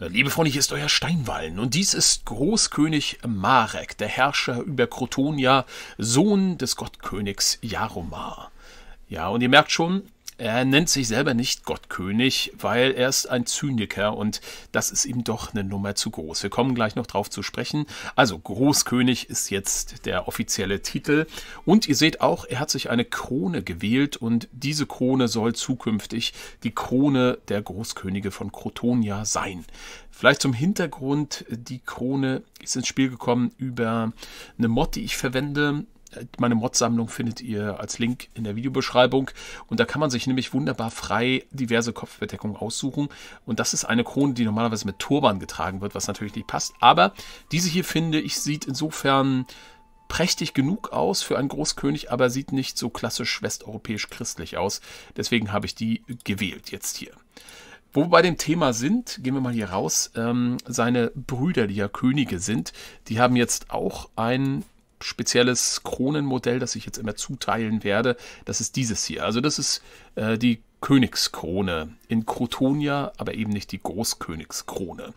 Liebe Freunde, hier ist euer Steinwallen und dies ist Großkönig Marek, der Herrscher über Krotonia, Sohn des Gottkönigs Jaromar. Ja, und ihr merkt schon, er nennt sich selber nicht Gottkönig, weil er ist ein Zyniker und das ist ihm doch eine Nummer zu groß. Wir kommen gleich noch drauf zu sprechen. Also Großkönig ist jetzt der offizielle Titel und ihr seht auch, er hat sich eine Krone gewählt und diese Krone soll zukünftig die Krone der Großkönige von Krotonia sein. Vielleicht zum Hintergrund, die Krone ist ins Spiel gekommen über eine Mod, die ich verwende, meine Mod-Sammlung findet ihr als Link in der Videobeschreibung. Und da kann man sich nämlich wunderbar frei diverse Kopfbedeckungen aussuchen. Und das ist eine Krone, die normalerweise mit Turban getragen wird, was natürlich nicht passt. Aber diese hier, finde ich, sieht insofern prächtig genug aus für einen Großkönig, aber sieht nicht so klassisch westeuropäisch-christlich aus. Deswegen habe ich die gewählt jetzt hier. Wo wir bei dem Thema sind, gehen wir mal hier raus. Ähm, seine Brüder, die ja Könige sind, die haben jetzt auch ein spezielles Kronenmodell, das ich jetzt immer zuteilen werde. Das ist dieses hier. Also das ist äh, die Königskrone in Crotonia, aber eben nicht die Großkönigskrone.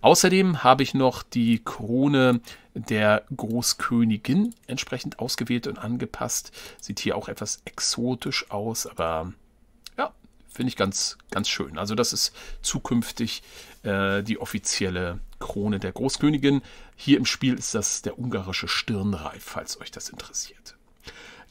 Außerdem habe ich noch die Krone der Großkönigin entsprechend ausgewählt und angepasst. Sieht hier auch etwas exotisch aus, aber ja, finde ich ganz, ganz schön. Also das ist zukünftig äh, die offizielle Krone der Großkönigin. Hier im Spiel ist das der ungarische Stirnreif, falls euch das interessiert.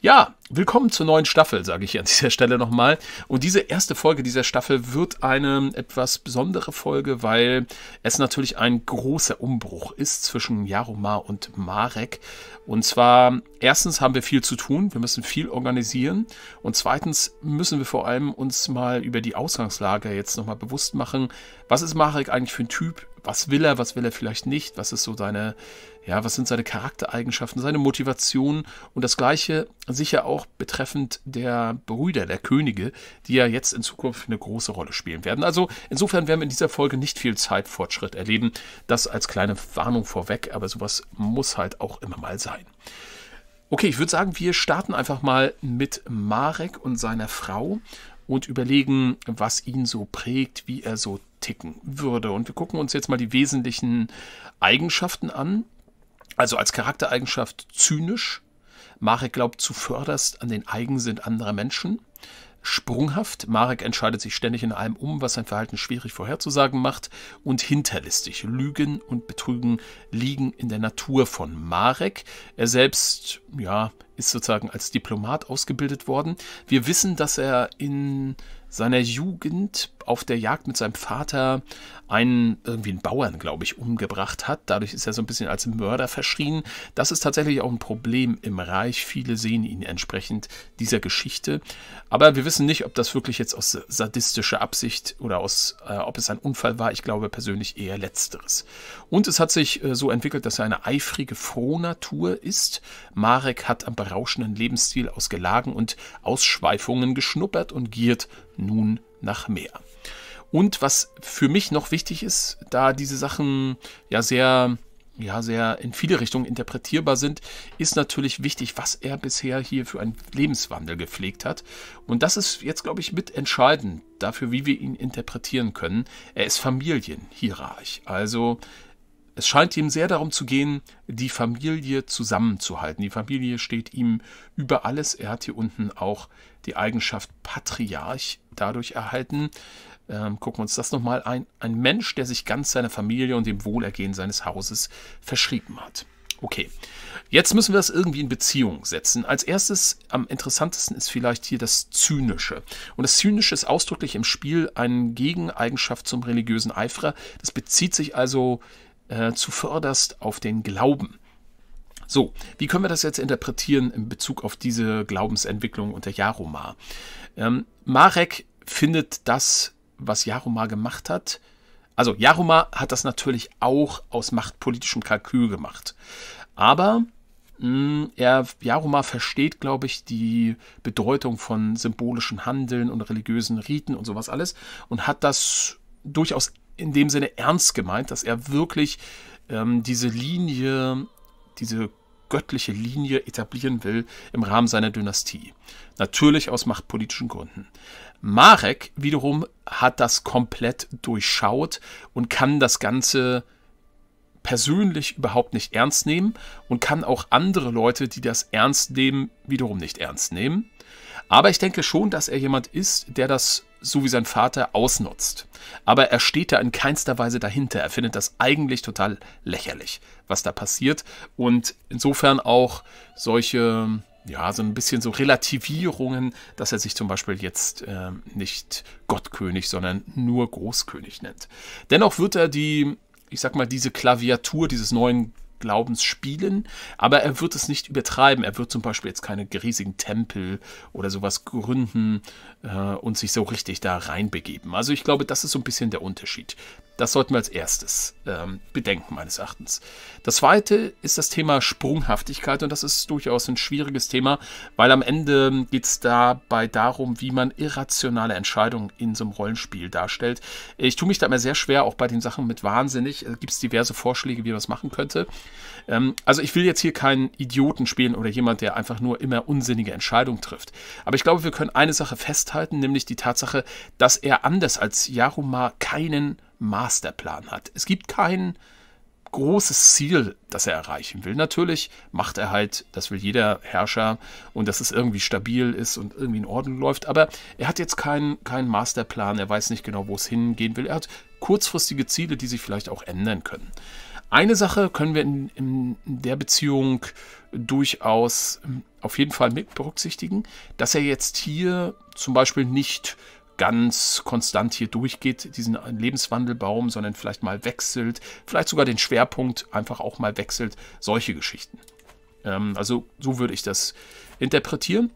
Ja, willkommen zur neuen Staffel, sage ich an dieser Stelle nochmal. Und diese erste Folge dieser Staffel wird eine etwas besondere Folge, weil es natürlich ein großer Umbruch ist zwischen Jaromar und Marek. Und zwar, erstens haben wir viel zu tun, wir müssen viel organisieren. Und zweitens müssen wir vor allem uns mal über die Ausgangslage jetzt nochmal bewusst machen. Was ist Marek eigentlich für ein Typ? Was will er, was will er vielleicht nicht? Was ist so seine, ja, was sind seine Charaktereigenschaften, seine Motivation? Und das Gleiche sicher auch betreffend der Brüder, der Könige, die ja jetzt in Zukunft eine große Rolle spielen werden. Also insofern werden wir in dieser Folge nicht viel Zeitfortschritt erleben. Das als kleine Warnung vorweg, aber sowas muss halt auch immer mal sein sein. Okay, ich würde sagen, wir starten einfach mal mit Marek und seiner Frau und überlegen, was ihn so prägt, wie er so ticken würde. Und wir gucken uns jetzt mal die wesentlichen Eigenschaften an. Also als Charaktereigenschaft zynisch. Marek glaubt zuvörderst an den Eigensinn anderer Menschen sprunghaft. Marek entscheidet sich ständig in allem um, was sein Verhalten schwierig vorherzusagen macht und hinterlistig. Lügen und Betrügen liegen in der Natur von Marek. Er selbst, ja, ist sozusagen als Diplomat ausgebildet worden. Wir wissen, dass er in seiner Jugend auf der Jagd mit seinem Vater einen irgendwie einen Bauern, glaube ich, umgebracht hat. Dadurch ist er so ein bisschen als Mörder verschrien. Das ist tatsächlich auch ein Problem im Reich. Viele sehen ihn entsprechend dieser Geschichte. Aber wir wissen nicht, ob das wirklich jetzt aus sadistischer Absicht oder aus, äh, ob es ein Unfall war. Ich glaube persönlich eher letzteres. Und es hat sich äh, so entwickelt, dass er eine eifrige Frohnatur ist. Marek hat am berauschenden Lebensstil aus Gelagen und Ausschweifungen geschnuppert und giert nun nach mehr. Und was für mich noch wichtig ist, da diese Sachen ja sehr ja, sehr in viele Richtungen interpretierbar sind, ist natürlich wichtig, was er bisher hier für einen Lebenswandel gepflegt hat. Und das ist jetzt, glaube ich, mit entscheidend dafür, wie wir ihn interpretieren können. Er ist Familienhierarch. Also es scheint ihm sehr darum zu gehen, die Familie zusammenzuhalten. Die Familie steht ihm über alles. Er hat hier unten auch die Eigenschaft Patriarch dadurch erhalten. Ähm, gucken wir uns das nochmal ein. Ein Mensch, der sich ganz seiner Familie und dem Wohlergehen seines Hauses verschrieben hat. Okay, jetzt müssen wir das irgendwie in Beziehung setzen. Als erstes, am interessantesten ist vielleicht hier das Zynische. Und das Zynische ist ausdrücklich im Spiel eine Gegeneigenschaft zum religiösen Eiferer. Das bezieht sich also äh, zuvörderst auf den Glauben. So, wie können wir das jetzt interpretieren in Bezug auf diese Glaubensentwicklung unter Jaroma? Ähm, Marek findet das, was Jaroma gemacht hat, also Jaroma hat das natürlich auch aus machtpolitischem Kalkül gemacht. Aber mh, mm, er, Jaromar versteht, glaube ich, die Bedeutung von symbolischen Handeln und religiösen Riten und sowas alles und hat das durchaus in dem Sinne ernst gemeint, dass er wirklich ähm, diese Linie, diese göttliche Linie etablieren will im Rahmen seiner Dynastie. Natürlich aus machtpolitischen Gründen. Marek wiederum hat das komplett durchschaut und kann das Ganze persönlich überhaupt nicht ernst nehmen und kann auch andere Leute, die das ernst nehmen, wiederum nicht ernst nehmen. Aber ich denke schon, dass er jemand ist, der das so wie sein Vater, ausnutzt. Aber er steht da in keinster Weise dahinter. Er findet das eigentlich total lächerlich, was da passiert. Und insofern auch solche, ja, so ein bisschen so Relativierungen, dass er sich zum Beispiel jetzt äh, nicht Gottkönig, sondern nur Großkönig nennt. Dennoch wird er die, ich sag mal, diese Klaviatur dieses neuen Glaubens spielen, aber er wird es nicht übertreiben. Er wird zum Beispiel jetzt keine riesigen Tempel oder sowas gründen äh, und sich so richtig da reinbegeben. Also ich glaube, das ist so ein bisschen der Unterschied. Das sollten wir als erstes ähm, bedenken, meines Erachtens. Das zweite ist das Thema Sprunghaftigkeit und das ist durchaus ein schwieriges Thema, weil am Ende geht es dabei darum, wie man irrationale Entscheidungen in so einem Rollenspiel darstellt. Ich tue mich da immer sehr schwer, auch bei den Sachen mit wahnsinnig. Gibt es diverse Vorschläge, wie man das machen könnte. Ähm, also ich will jetzt hier keinen Idioten spielen oder jemand, der einfach nur immer unsinnige Entscheidungen trifft. Aber ich glaube, wir können eine Sache festhalten, nämlich die Tatsache, dass er anders als Yaruma keinen Masterplan hat. Es gibt keinen großes Ziel, das er erreichen will. Natürlich macht er halt, das will jeder Herrscher und dass es irgendwie stabil ist und irgendwie in Ordnung läuft, aber er hat jetzt keinen, keinen Masterplan, er weiß nicht genau, wo es hingehen will. Er hat kurzfristige Ziele, die sich vielleicht auch ändern können. Eine Sache können wir in, in der Beziehung durchaus ähm, auf jeden Fall mit berücksichtigen, dass er jetzt hier zum Beispiel nicht ganz konstant hier durchgeht, diesen Lebenswandelbaum, sondern vielleicht mal wechselt, vielleicht sogar den Schwerpunkt einfach auch mal wechselt, solche Geschichten. Ähm, also so würde ich das interpretieren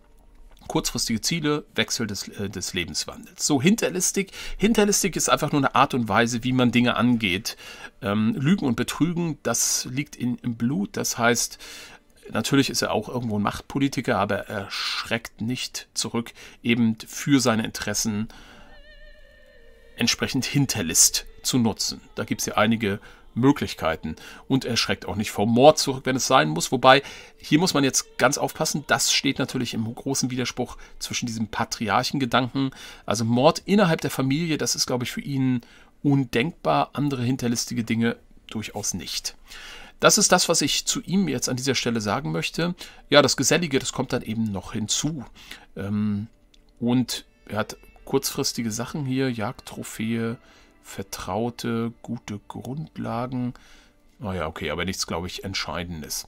kurzfristige Ziele, Wechsel des, äh, des Lebenswandels. So, Hinterlistig. Hinterlistig ist einfach nur eine Art und Weise, wie man Dinge angeht. Ähm, Lügen und Betrügen, das liegt in, im Blut. Das heißt, natürlich ist er auch irgendwo ein Machtpolitiker, aber er schreckt nicht zurück, eben für seine Interessen entsprechend Hinterlist zu nutzen. Da gibt es ja einige Möglichkeiten und er schreckt auch nicht vor Mord zurück, wenn es sein muss. Wobei, hier muss man jetzt ganz aufpassen, das steht natürlich im großen Widerspruch zwischen diesem Patriarchengedanken. Also Mord innerhalb der Familie, das ist, glaube ich, für ihn undenkbar, andere hinterlistige Dinge durchaus nicht. Das ist das, was ich zu ihm jetzt an dieser Stelle sagen möchte. Ja, das Gesellige, das kommt dann eben noch hinzu. Ähm, und er hat kurzfristige Sachen hier, Jagdtrophäe, vertraute, gute Grundlagen. Oh okay, aber nichts, glaube ich, Entscheidendes.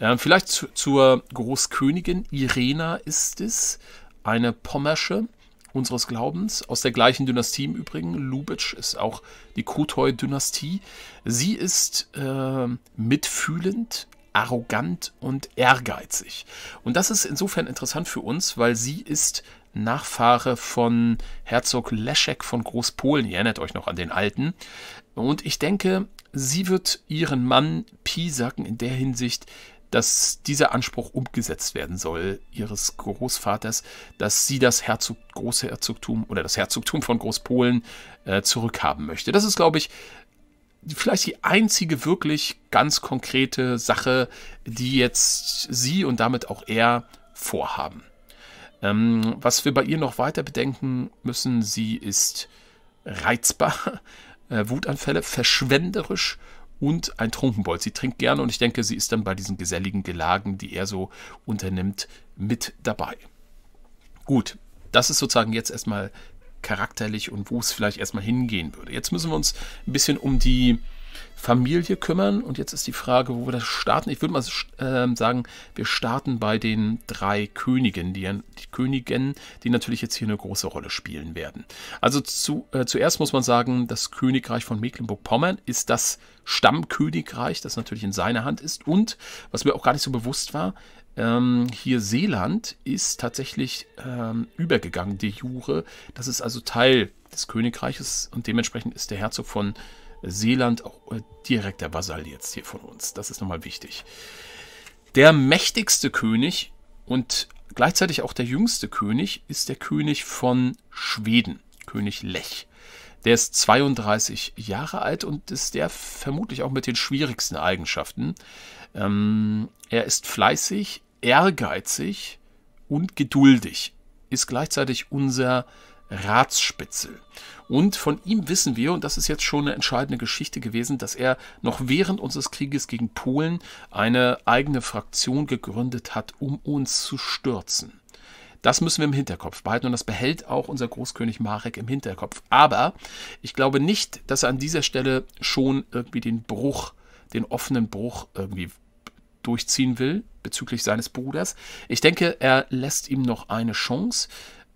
Ähm, vielleicht zu, zur Großkönigin. Irena ist es, eine Pommersche unseres Glaubens, aus der gleichen Dynastie im Übrigen. Lubitsch ist auch die Kotoi-Dynastie. Sie ist äh, mitfühlend, arrogant und ehrgeizig. Und das ist insofern interessant für uns, weil sie ist Nachfahre von Herzog Leszek von Großpolen. Ihr erinnert euch noch an den alten. Und ich denke, sie wird ihren Mann piesacken in der Hinsicht, dass dieser Anspruch umgesetzt werden soll, ihres Großvaters, dass sie das Herzog, große Herzogtum oder das Herzogtum von Großpolen äh, zurückhaben möchte. Das ist, glaube ich, vielleicht die einzige wirklich ganz konkrete Sache, die jetzt sie und damit auch er vorhaben. Ähm, was wir bei ihr noch weiter bedenken müssen, sie ist reizbar, äh, Wutanfälle, verschwenderisch und ein Trunkenbold. Sie trinkt gerne und ich denke, sie ist dann bei diesen geselligen Gelagen, die er so unternimmt, mit dabei. Gut, das ist sozusagen jetzt erstmal charakterlich und wo es vielleicht erstmal hingehen würde. Jetzt müssen wir uns ein bisschen um die Familie kümmern. Und jetzt ist die Frage, wo wir das starten. Ich würde mal äh, sagen, wir starten bei den drei Königen, die, die Königen, die natürlich jetzt hier eine große Rolle spielen werden. Also zu, äh, zuerst muss man sagen, das Königreich von Mecklenburg-Pommern ist das Stammkönigreich, das natürlich in seiner Hand ist. Und was mir auch gar nicht so bewusst war, ähm, hier Seeland ist tatsächlich ähm, übergegangen, de jure. Das ist also Teil des Königreiches und dementsprechend ist der Herzog von Seeland auch oh, direkter Vasall jetzt hier von uns. Das ist nochmal wichtig. Der mächtigste König und gleichzeitig auch der jüngste König ist der König von Schweden, König Lech. Der ist 32 Jahre alt und ist der vermutlich auch mit den schwierigsten Eigenschaften. Ähm, er ist fleißig, ehrgeizig und geduldig, ist gleichzeitig unser äh, Ratsspitzel. Und von ihm wissen wir, und das ist jetzt schon eine entscheidende Geschichte gewesen, dass er noch während unseres Krieges gegen Polen eine eigene Fraktion gegründet hat, um uns zu stürzen. Das müssen wir im Hinterkopf behalten und das behält auch unser Großkönig Marek im Hinterkopf. Aber ich glaube nicht, dass er an dieser Stelle schon irgendwie den Bruch, den offenen Bruch irgendwie durchziehen will bezüglich seines Bruders. Ich denke, er lässt ihm noch eine Chance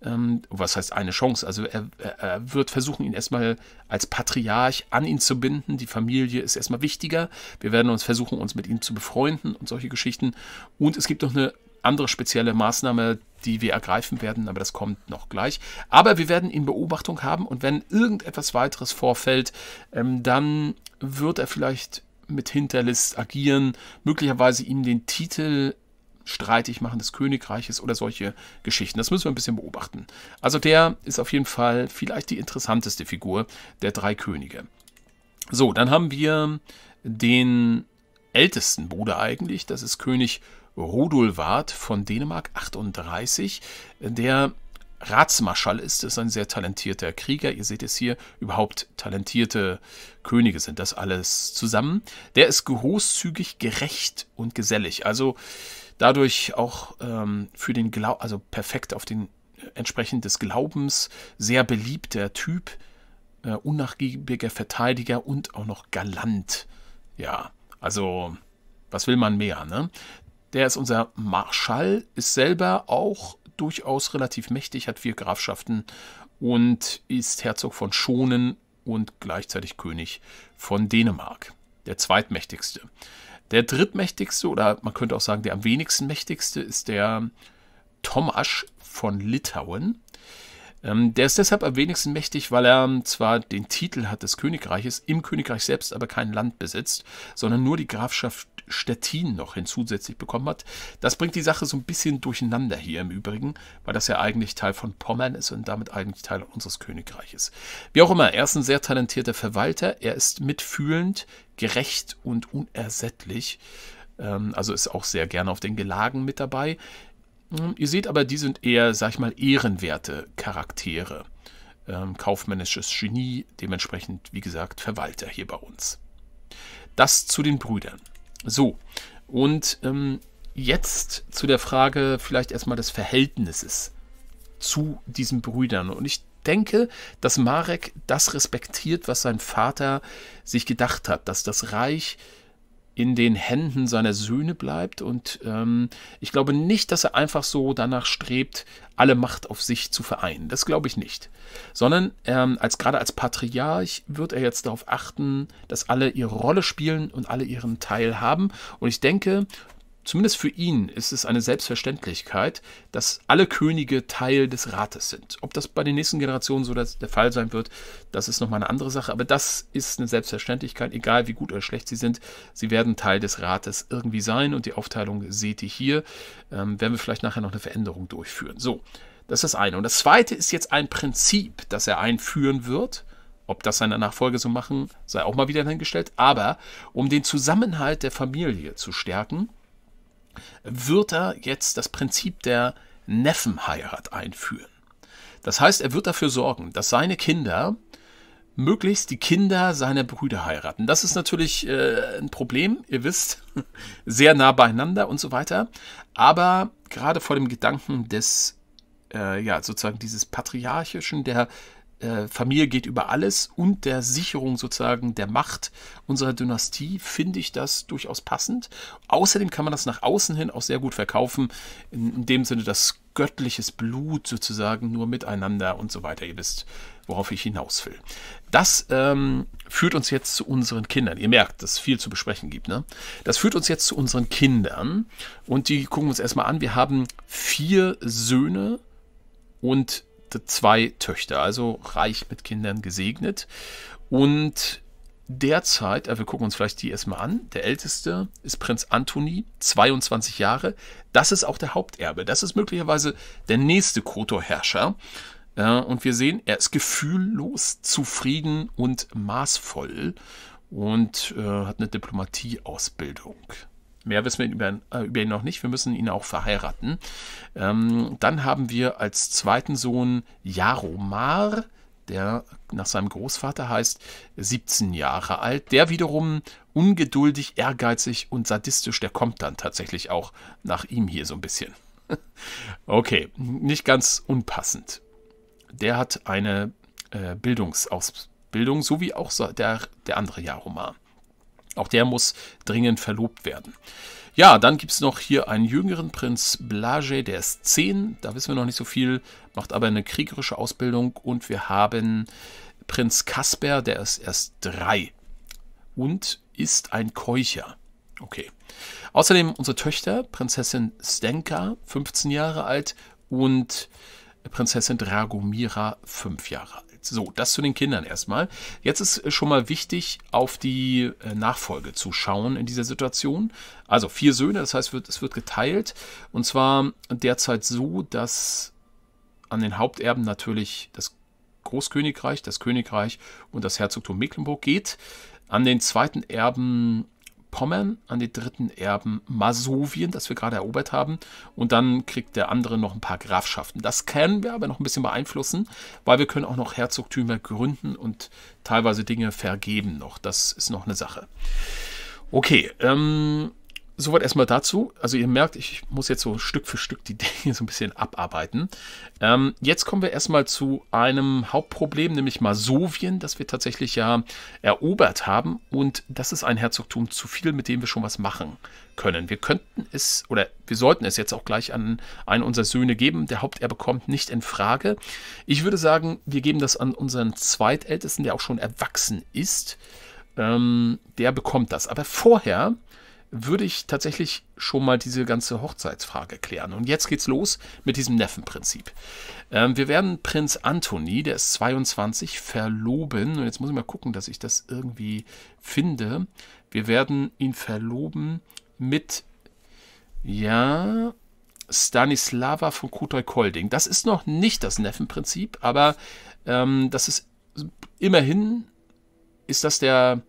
ähm, was heißt eine Chance? Also er, er, wird versuchen, ihn erstmal als Patriarch an ihn zu binden. Die Familie ist erstmal wichtiger. Wir werden uns versuchen, uns mit ihm zu befreunden und solche Geschichten. Und es gibt noch eine andere spezielle Maßnahme, die wir ergreifen werden, aber das kommt noch gleich. Aber wir werden ihn Beobachtung haben und wenn irgendetwas weiteres vorfällt, ähm, dann wird er vielleicht mit Hinterlist agieren, möglicherweise ihm den Titel streitig machen des Königreiches oder solche Geschichten. Das müssen wir ein bisschen beobachten. Also der ist auf jeden Fall vielleicht die interessanteste Figur der drei Könige. So, dann haben wir den ältesten Bruder eigentlich. Das ist König Rodulwart von Dänemark 38. Der Ratsmarschall ist, ist ein sehr talentierter Krieger. Ihr seht es hier, überhaupt talentierte Könige sind das alles zusammen. Der ist großzügig, gerecht und gesellig. Also dadurch auch ähm, für den Glauben, also perfekt auf den äh, entsprechend des Glaubens, sehr beliebter Typ, äh, unnachgiebiger Verteidiger und auch noch galant. Ja, also was will man mehr, ne? Der ist unser Marschall, ist selber auch durchaus relativ mächtig, hat vier Grafschaften und ist Herzog von Schonen und gleichzeitig König von Dänemark. Der zweitmächtigste. Der drittmächtigste oder man könnte auch sagen, der am wenigsten mächtigste ist der Tomasch von Litauen. Ähm, der ist deshalb am wenigsten mächtig, weil er zwar den Titel hat des Königreiches, im Königreich selbst aber kein Land besitzt, sondern nur die Grafschaft Stettin noch hinzusätzlich bekommen hat. Das bringt die Sache so ein bisschen durcheinander hier im Übrigen, weil das ja eigentlich Teil von Pommern ist und damit eigentlich Teil unseres Königreiches. Wie auch immer, er ist ein sehr talentierter Verwalter, er ist mitfühlend, gerecht und unersättlich. Ähm, also ist auch sehr gerne auf den Gelagen mit dabei. Hm, ihr seht aber, die sind eher, sag ich mal, ehrenwerte Charaktere. Ähm, kaufmännisches Genie, dementsprechend, wie gesagt, Verwalter hier bei uns. Das zu den Brüdern. So, und ähm, jetzt zu der Frage vielleicht erstmal des Verhältnisses zu diesen Brüdern. Und ich denke, dass Marek das respektiert, was sein Vater sich gedacht hat, dass das Reich in den Händen seiner Söhne bleibt. Und ähm, ich glaube nicht, dass er einfach so danach strebt, alle Macht auf sich zu vereinen. Das glaube ich nicht. Sondern ähm, als gerade als Patriarch wird er jetzt darauf achten, dass alle ihre Rolle spielen und alle ihren Teil haben. Und ich denke, zumindest für ihn ist es eine Selbstverständlichkeit, dass alle Könige Teil des Rates sind. Ob das bei den nächsten Generationen so der Fall sein wird, das ist nochmal eine andere Sache. Aber das ist eine Selbstverständlichkeit, egal wie gut oder schlecht sie sind. Sie werden Teil des Rates irgendwie sein und die Aufteilung seht ihr hier. Ähm, werden wir vielleicht nachher noch eine Veränderung durchführen. So, das ist das eine. Und das zweite ist jetzt ein Prinzip, das er einführen wird. Ob das seine Nachfolge so machen, sei auch mal wieder dahingestellt. Aber um den Zusammenhalt der Familie zu stärken, wird er jetzt das Prinzip der Neffenheirat einführen. Das heißt, er wird dafür sorgen, dass seine Kinder möglichst die Kinder seiner Brüder heiraten. Das ist natürlich äh, ein Problem, ihr wisst, sehr nah beieinander und so weiter. Aber gerade vor dem Gedanken des, äh, ja, sozusagen dieses Patriarchischen, der äh, Familie geht über alles und der Sicherung sozusagen der Macht unserer Dynastie finde ich das durchaus passend. Außerdem kann man das nach außen hin auch sehr gut verkaufen, in, in dem Sinne, dass göttliches Blut sozusagen nur miteinander und so weiter. Ihr wisst, worauf ich hinaus will. Das ähm, führt uns jetzt zu unseren Kindern. Ihr merkt, dass es viel zu besprechen gibt. Ne? Das führt uns jetzt zu unseren Kindern. Und die gucken wir uns erstmal an. Wir haben vier Söhne und hatte zwei Töchter, also reich mit Kindern gesegnet. Und derzeit, äh, wir gucken uns vielleicht die erstmal an, der älteste ist Prinz Antoni, 22 Jahre. Das ist auch der Haupterbe. Das ist möglicherweise der nächste Kotor-Herrscher. Äh, und wir sehen, er ist gefühllos, zufrieden und maßvoll und äh, hat eine Diplomatieausbildung. Mehr wissen wir über, äh, über, ihn noch nicht. Wir müssen ihn auch verheiraten. Ähm, dann haben wir als zweiten Sohn Jaromar, der nach seinem Großvater heißt, 17 Jahre alt. Der wiederum ungeduldig, ehrgeizig und sadistisch, der kommt dann tatsächlich auch nach ihm hier so ein bisschen. Okay, nicht ganz unpassend. Der hat eine äh, Bildungsausbildung, so wie auch der, der andere Jaromar. Auch der muss dringend verlobt werden. Ja, dann gibt es noch hier einen jüngeren Prinz Blage, der ist 10, da wissen wir noch nicht so viel, macht aber eine kriegerische Ausbildung und wir haben Prinz Kasper, der ist erst 3 und ist ein Keucher. Okay. Außerdem unsere Töchter, Prinzessin Stenka, 15 Jahre alt und Prinzessin Dragomira, 5 Jahre alt. So, das zu den Kindern erstmal. Jetzt ist äh, schon mal wichtig, auf die äh, Nachfolge zu schauen in dieser Situation. Also vier Söhne, das heißt, es wird geteilt. Und zwar derzeit so, dass an den Haupterben natürlich das Großkönigreich, das Königreich und das Herzogtum Mecklenburg geht. An den zweiten Erben Pommern an die dritten Erben Masowien, das wir gerade erobert haben. Und dann kriegt der andere noch ein paar Grafschaften. Das können wir aber noch ein bisschen beeinflussen, weil wir können auch noch Herzogtümer gründen und teilweise Dinge vergeben noch. Das ist noch eine Sache. Okay, ähm, soweit erstmal dazu. Also ihr merkt, ich muss jetzt so Stück für Stück die Dinge so ein bisschen abarbeiten. Ähm, jetzt kommen wir erstmal zu einem Hauptproblem, nämlich Masowien, das wir tatsächlich ja erobert haben. Und das ist ein Herzogtum zu viel, mit dem wir schon was machen können. Wir könnten es oder wir sollten es jetzt auch gleich an einen unserer Söhne geben. Der Haupterbe kommt nicht in Frage. Ich würde sagen, wir geben das an unseren Zweitältesten, der auch schon erwachsen ist. Ähm, der bekommt das. Aber vorher würde ich tatsächlich schon mal diese ganze Hochzeitsfrage klären. Und jetzt geht's los mit diesem Neffenprinzip. Ähm, wir werden Prinz Anthony, der ist 22, verloben. Und jetzt muss ich mal gucken, dass ich das irgendwie finde. Wir werden ihn verloben mit, ja, Stanislava von Kutoi-Kolding. Das ist noch nicht das Neffenprinzip, aber ähm, das ist immerhin, ist das der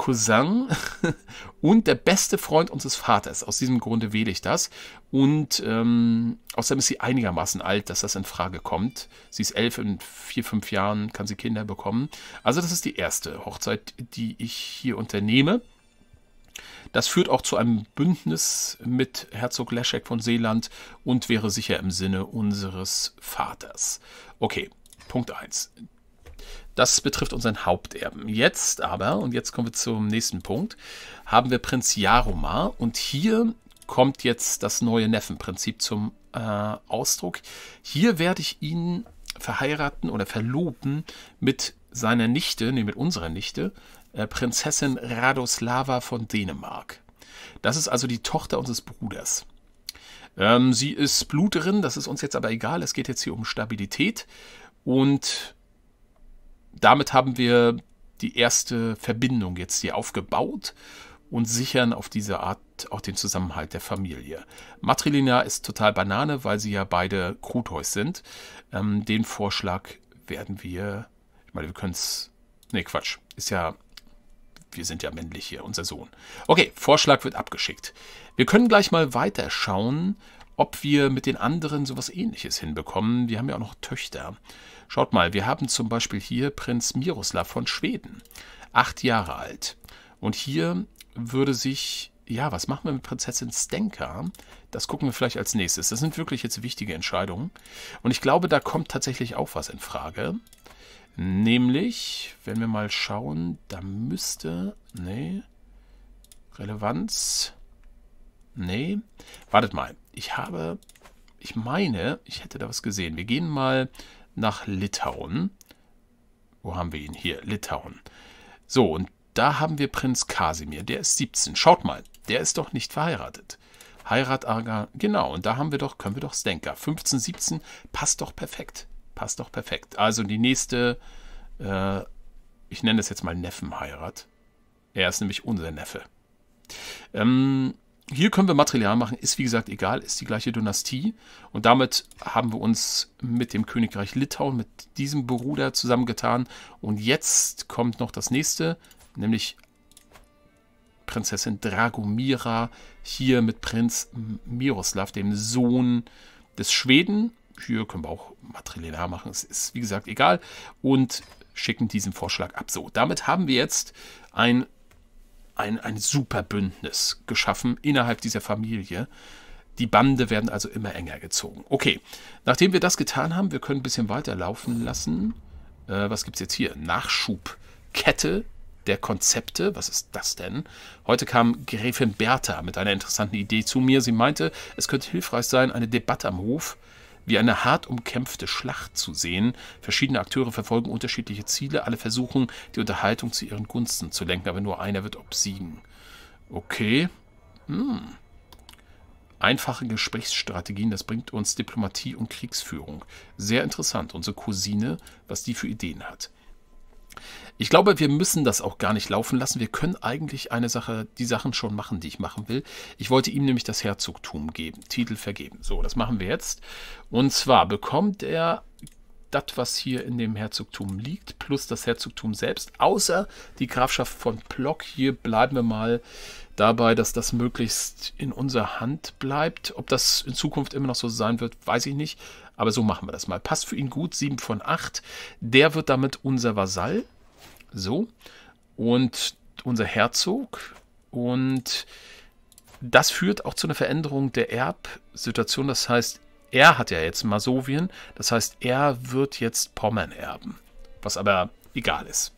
Cousin und der beste Freund unseres Vaters. Aus diesem Grunde wähle ich das. Und ähm, außerdem ist sie einigermaßen alt, dass das in Frage kommt. Sie ist elf, in vier, fünf Jahren kann sie Kinder bekommen. Also das ist die erste Hochzeit, die ich hier unternehme. Das führt auch zu einem Bündnis mit Herzog Leszek von Seeland und wäre sicher im Sinne unseres Vaters. Okay, Punkt 1. Das betrifft unseren Haupterben. Jetzt aber, und jetzt kommen wir zum nächsten Punkt, haben wir Prinz Jaromar und hier kommt jetzt das neue Neffenprinzip zum äh, Ausdruck. Hier werde ich ihn verheiraten oder verloben mit seiner Nichte, nee, mit unserer Nichte, äh, Prinzessin Radoslava von Dänemark. Das ist also die Tochter unseres Bruders. Ähm, sie ist Bluterin, das ist uns jetzt aber egal, es geht jetzt hier um Stabilität und damit haben wir die erste Verbindung jetzt hier aufgebaut und sichern auf diese Art auch den Zusammenhalt der Familie. Matrilinear ist total Banane, weil sie ja beide Krutois sind. Ähm, den Vorschlag werden wir, ich meine, wir können es, nee, Quatsch, ist ja, wir sind ja männlich hier, unser Sohn. Okay, Vorschlag wird abgeschickt. Wir können gleich mal weiterschauen, ob wir mit den anderen sowas ähnliches hinbekommen. Wir haben ja auch noch Töchter. Schaut mal, wir haben zum Beispiel hier Prinz Miroslav von Schweden, acht Jahre alt. Und hier würde sich, ja, was machen wir mit Prinzessin Stenka? Das gucken wir vielleicht als nächstes. Das sind wirklich jetzt wichtige Entscheidungen. Und ich glaube, da kommt tatsächlich auch was in Frage. Nämlich, wenn wir mal schauen, da müsste, nee, Relevanz, nee, wartet mal, ich habe, ich meine, ich hätte da was gesehen. Wir gehen mal nach Litauen. Wo haben wir ihn? Hier, Litauen. So, und da haben wir Prinz Kasimir. Der ist 17. Schaut mal, der ist doch nicht verheiratet. Heirat Arga, genau. Und da haben wir doch, können wir doch Stenka. 15, 17, passt doch perfekt. Passt doch perfekt. Also die nächste, äh, ich nenne das jetzt mal Neffenheirat. Er ist nämlich unser Neffe. Ähm, hier können wir Material machen, ist wie gesagt egal, ist die gleiche Dynastie. Und damit haben wir uns mit dem Königreich Litauen, mit diesem Bruder zusammengetan. Und jetzt kommt noch das nächste, nämlich Prinzessin Dragomira, hier mit Prinz Miroslav, dem Sohn des Schweden. Hier können wir auch Material machen, es ist wie gesagt egal. Und schicken diesen Vorschlag ab. So, damit haben wir jetzt ein ein, ein super Bündnis geschaffen innerhalb dieser Familie. Die Bande werden also immer enger gezogen. Okay, nachdem wir das getan haben, wir können ein bisschen weiter laufen lassen. Äh, was gibt es jetzt hier? Nachschubkette der Konzepte. Was ist das denn? Heute kam Gräfin Bertha mit einer interessanten Idee zu mir. Sie meinte, es könnte hilfreich sein, eine Debatte am Hof äh, wie eine hart umkämpfte Schlacht zu sehen. Verschiedene Akteure verfolgen unterschiedliche Ziele, alle versuchen, die Unterhaltung zu ihren Gunsten zu lenken, aber nur einer wird obsiegen. Okay. Hm. Einfache Gesprächsstrategien, das bringt uns Diplomatie und Kriegsführung. Sehr interessant, unsere Cousine, was die für Ideen hat. Ich glaube, wir müssen das auch gar nicht laufen lassen. Wir können eigentlich eine Sache, die Sachen schon machen, die ich machen will. Ich wollte ihm nämlich das Herzogtum geben, Titel vergeben. So, das machen wir jetzt. Und zwar bekommt er das, was hier in dem Herzogtum liegt, plus das Herzogtum selbst, außer die Grafschaft von Plock. Hier bleiben wir mal dabei, dass das möglichst in unserer Hand bleibt. Ob das in Zukunft immer noch so sein wird, weiß ich nicht. Aber so machen wir das mal. Passt für ihn gut, 7 von 8. Der wird damit unser Vasall. So. Und unser Herzog. Und das führt auch zu einer Veränderung der Erbsituation. Das heißt, er hat ja jetzt Masowien. Das heißt, er wird jetzt Pommern erben. Was aber egal ist.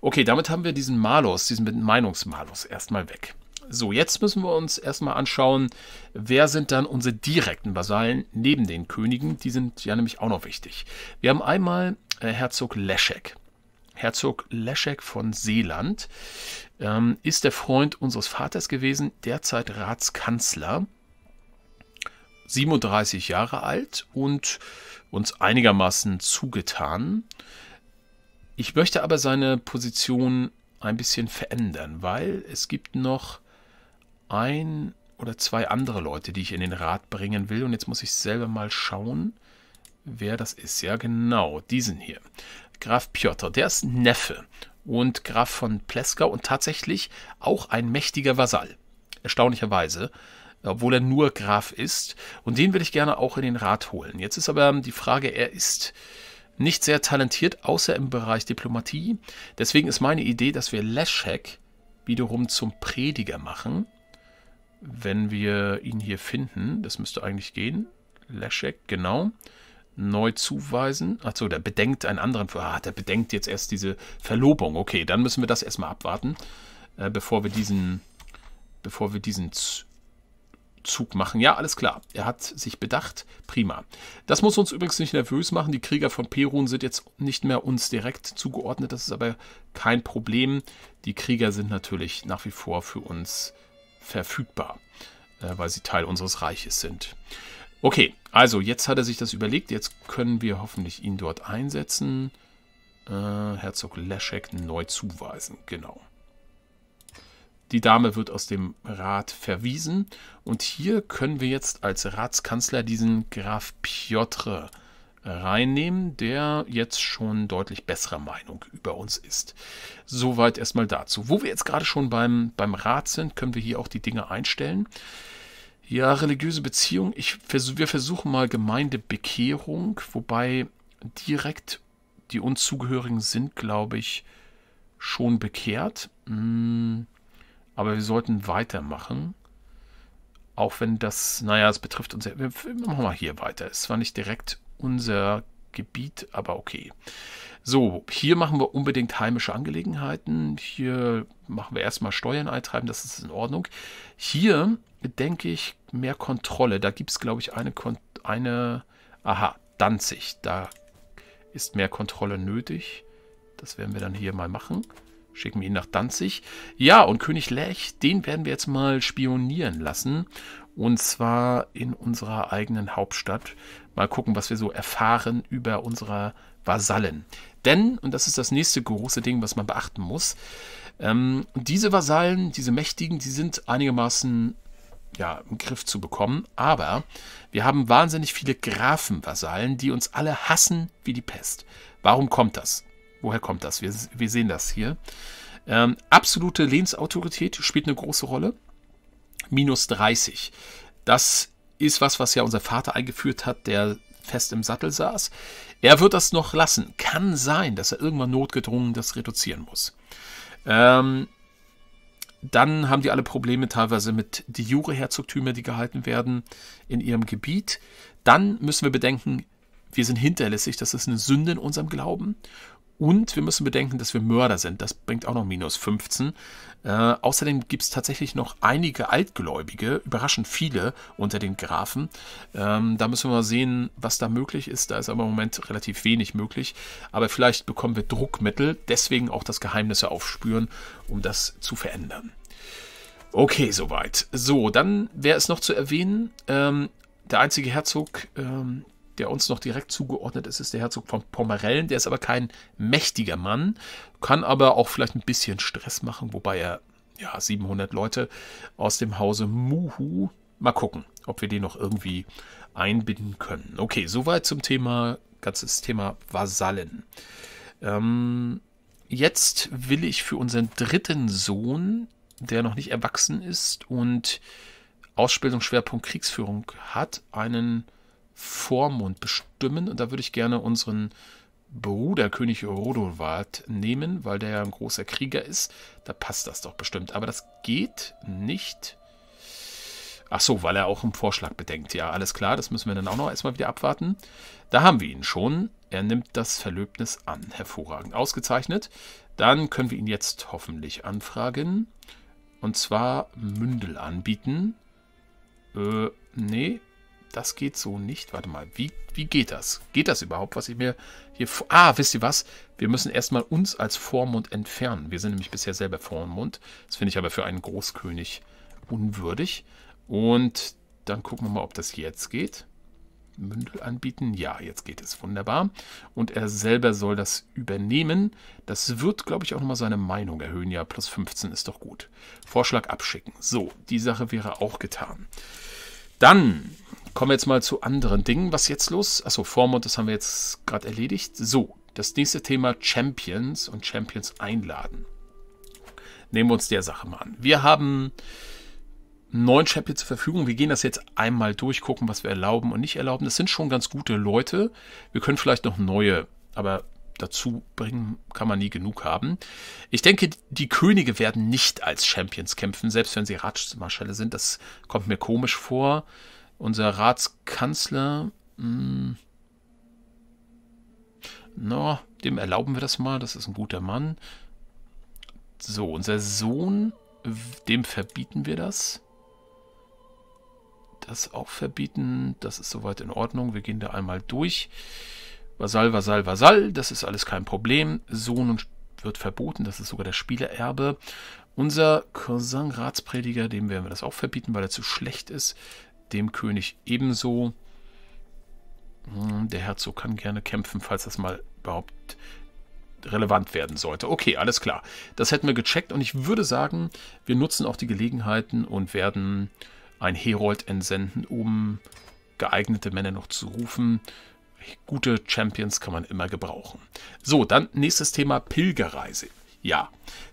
Okay, damit haben wir diesen Malus, diesen Meinungsmalus erstmal weg. So, jetzt müssen wir uns erstmal anschauen, wer sind dann unsere direkten Vasallen neben den Königen. Die sind ja nämlich auch noch wichtig. Wir haben einmal äh, Herzog Leszek. Herzog Leszek von Seeland, ähm, ist der Freund unseres Vaters gewesen, derzeit Ratskanzler, 37 Jahre alt und uns einigermaßen zugetan. Ich möchte aber seine Position ein bisschen verändern, weil es gibt noch ein oder zwei andere Leute, die ich in den Rat bringen will. Und jetzt muss ich selber mal schauen, wer das ist. Ja, genau, diesen hier. Graf Piotr, der ist Neffe und Graf von Pleskau und tatsächlich auch ein mächtiger Vasall. Erstaunlicherweise, obwohl er nur Graf ist. Und den will ich gerne auch in den Rat holen. Jetzt ist aber die Frage, er ist nicht sehr talentiert, außer im Bereich Diplomatie. Deswegen ist meine Idee, dass wir Leschek wiederum zum Prediger machen. Wenn wir ihn hier finden, das müsste eigentlich gehen. Leschek, genau neu zuweisen. Achso, der bedenkt einen anderen. Ah, der bedenkt jetzt erst diese Verlobung. Okay, dann müssen wir das erstmal abwarten, äh, bevor wir diesen, bevor wir diesen Zug machen. Ja, alles klar. Er hat sich bedacht. Prima. Das muss uns übrigens nicht nervös machen. Die Krieger von Perun sind jetzt nicht mehr uns direkt zugeordnet. Das ist aber kein Problem. Die Krieger sind natürlich nach wie vor für uns verfügbar, äh, weil sie Teil unseres Reiches sind. Okay, also jetzt hat er sich das überlegt. Jetzt können wir hoffentlich ihn dort einsetzen. Äh, Herzog Leszek neu zuweisen, genau. Die Dame wird aus dem Rat verwiesen. Und hier können wir jetzt als Ratskanzler diesen Graf Piotr reinnehmen, der jetzt schon deutlich besserer Meinung über uns ist. Soweit erstmal dazu. Wo wir jetzt gerade schon beim, beim Rat sind, können wir hier auch die Dinge einstellen. Ja, religiöse Beziehung. Ich, wir versuchen mal Gemeindebekehrung, wobei direkt die uns zugehörigen sind, glaube ich, schon bekehrt. Hm, aber wir sollten weitermachen. Auch wenn das, naja, es betrifft uns. Wir machen mal hier weiter. Es war nicht direkt unser Gebiet, aber okay. So, hier machen wir unbedingt heimische Angelegenheiten. Hier machen wir erstmal Steuern eintreiben, das ist in Ordnung. Hier denke ich mehr Kontrolle. Da gibt es, glaube ich, eine, Kon eine, aha, Danzig. Da ist mehr Kontrolle nötig. Das werden wir dann hier mal machen. Schicken wir ihn nach Danzig. Ja, und König Lech, den werden wir jetzt mal spionieren lassen. Und zwar in unserer eigenen Hauptstadt. Mal gucken, was wir so erfahren über unsere Vasallen. Denn, und das ist das nächste große Ding, was man beachten muss, ähm, diese Vasallen, diese Mächtigen, die sind einigermaßen ja, im Griff zu bekommen. Aber wir haben wahnsinnig viele Grafenvasallen, die uns alle hassen wie die Pest. Warum kommt das? Woher kommt das? Wir, wir sehen das hier. Ähm, absolute Lehnsautorität spielt eine große Rolle minus 30. Das ist was, was ja unser Vater eingeführt hat, der fest im Sattel saß. Er wird das noch lassen. Kann sein, dass er irgendwann notgedrungen das reduzieren muss. Ähm, dann haben die alle Probleme teilweise mit die Jure-Herzogtümer, die gehalten werden in ihrem Gebiet. Dann müssen wir bedenken, wir sind hinterlässig, das ist eine Sünde in unserem Glauben. Und wir müssen bedenken, dass wir Mörder sind. Das bringt auch noch minus 15. Äh, außerdem gibt es tatsächlich noch einige Altgläubige, überraschend viele unter den Grafen. Ähm, da müssen wir mal sehen, was da möglich ist. Da ist aber im Moment relativ wenig möglich. Aber vielleicht bekommen wir Druckmittel, deswegen auch das Geheimnisse aufspüren, um das zu verändern. Okay, soweit. So, dann wäre es noch zu erwähnen, ähm, der einzige Herzog, ähm, der uns noch direkt zugeordnet ist, ist der Herzog von Pomerellen. Der ist aber kein mächtiger Mann, kann aber auch vielleicht ein bisschen Stress machen, wobei er ja 700 Leute aus dem Hause Muhu. Mal gucken, ob wir die noch irgendwie einbinden können. Okay, soweit zum Thema, ganzes Thema Vasallen. Ähm, jetzt will ich für unseren dritten Sohn, der noch nicht erwachsen ist und Ausbildungsschwerpunkt Kriegsführung hat, einen Vormund bestimmen. Und da würde ich gerne unseren Bruder König Rodowald nehmen, weil der ja ein großer Krieger ist. Da passt das doch bestimmt. Aber das geht nicht. Ach so, weil er auch im Vorschlag bedenkt. Ja, alles klar, das müssen wir dann auch noch erstmal wieder abwarten. Da haben wir ihn schon. Er nimmt das Verlöbnis an. Hervorragend. Ausgezeichnet. Dann können wir ihn jetzt hoffentlich anfragen. Und zwar Mündel anbieten. Äh, nee, das geht so nicht. Warte mal, wie, wie geht das? Geht das überhaupt, was ich mir hier... Ah, wisst ihr was? Wir müssen erstmal uns als Vormund entfernen. Wir sind nämlich bisher selber Vormund. Das finde ich aber für einen Großkönig unwürdig. Und dann gucken wir mal, ob das jetzt geht. Mündel anbieten. Ja, jetzt geht es wunderbar. Und er selber soll das übernehmen. Das wird, glaube ich, auch nochmal seine Meinung erhöhen. Ja, plus 15 ist doch gut. Vorschlag abschicken. So, die Sache wäre auch getan. Dann Kommen wir jetzt mal zu anderen Dingen. Was jetzt los? Achso, Vormund, das haben wir jetzt gerade erledigt. So, das nächste Thema Champions und Champions einladen. Nehmen wir uns der Sache mal an. Wir haben neun Champions zur Verfügung. Wir gehen das jetzt einmal durch, gucken, was wir erlauben und nicht erlauben. Das sind schon ganz gute Leute. Wir können vielleicht noch neue, aber dazu bringen kann man nie genug haben. Ich denke, die Könige werden nicht als Champions kämpfen, selbst wenn sie Ratschmarschelle sind. Das kommt mir komisch vor unser Ratskanzler, mh, hm, no, dem erlauben wir das mal, das ist ein guter Mann. So, unser Sohn, dem verbieten wir das. Das auch verbieten, das ist soweit in Ordnung. Wir gehen da einmal durch. Vasall, Vasall, Vasall, das ist alles kein Problem. Sohn wird verboten, das ist sogar der Spielererbe. Unser Cousin Ratsprediger, dem werden wir das auch verbieten, weil er zu schlecht ist dem König ebenso. Hm, der Herzog kann gerne kämpfen, falls das mal überhaupt relevant werden sollte. Okay, alles klar. Das hätten wir gecheckt und ich würde sagen, wir nutzen auch die Gelegenheiten und werden ein Herold entsenden, um geeignete Männer noch zu rufen. Gute Champions kann man immer gebrauchen. So, dann nächstes Thema Pilgerreise ja,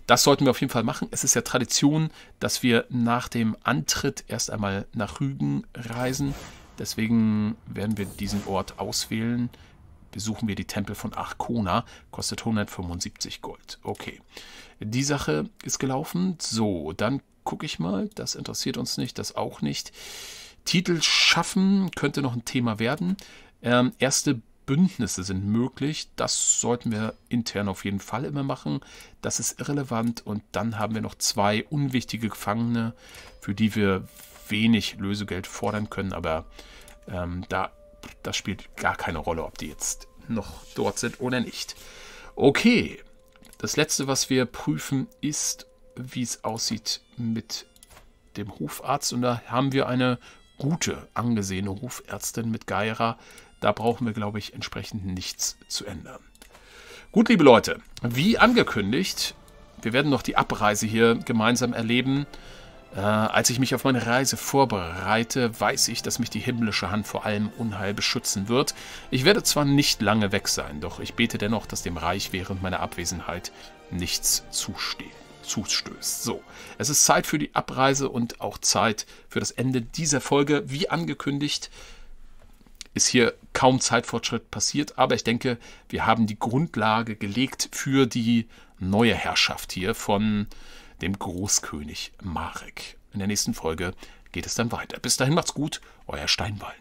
das sollten wir auf jeden Fall machen. Es ist ja Tradition, dass wir nach dem Antritt erst einmal nach Rügen reisen. Deswegen werden wir diesen Ort auswählen. Besuchen wir die Tempel von Arkona. Kostet 175 Gold. Okay. Die Sache ist gelaufen. So, dann gucke ich mal. Das interessiert uns nicht, das auch nicht. Titel schaffen könnte noch ein Thema werden. Ähm, erste Bündnisse sind möglich. Das sollten wir intern auf jeden Fall immer machen. Das ist irrelevant. Und dann haben wir noch zwei unwichtige Gefangene, für die wir wenig Lösegeld fordern können. Aber ähm, da, das spielt gar keine Rolle, ob die jetzt noch dort sind oder nicht. Okay, das letzte, was wir prüfen, ist, wie es aussieht mit dem Hofarzt. Und da haben wir eine gute, angesehene Hofärztin mit Geira da brauchen wir, glaube ich, entsprechend nichts zu ändern. Gut, liebe Leute, wie angekündigt, wir werden noch die Abreise hier gemeinsam erleben. Äh, als ich mich auf meine Reise vorbereite, weiß ich, dass mich die himmlische Hand vor allem Unheil beschützen wird. Ich werde zwar nicht lange weg sein, doch ich bete dennoch, dass dem Reich während meiner Abwesenheit nichts zusteht, zustößt. So, es ist Zeit für die Abreise und auch Zeit für das Ende dieser Folge. Wie angekündigt, ist hier kaum Zeitfortschritt passiert, aber ich denke, wir haben die Grundlage gelegt für die neue Herrschaft hier von dem Großkönig Marek. In der nächsten Folge geht es dann weiter. Bis dahin macht's gut, euer Steinwall.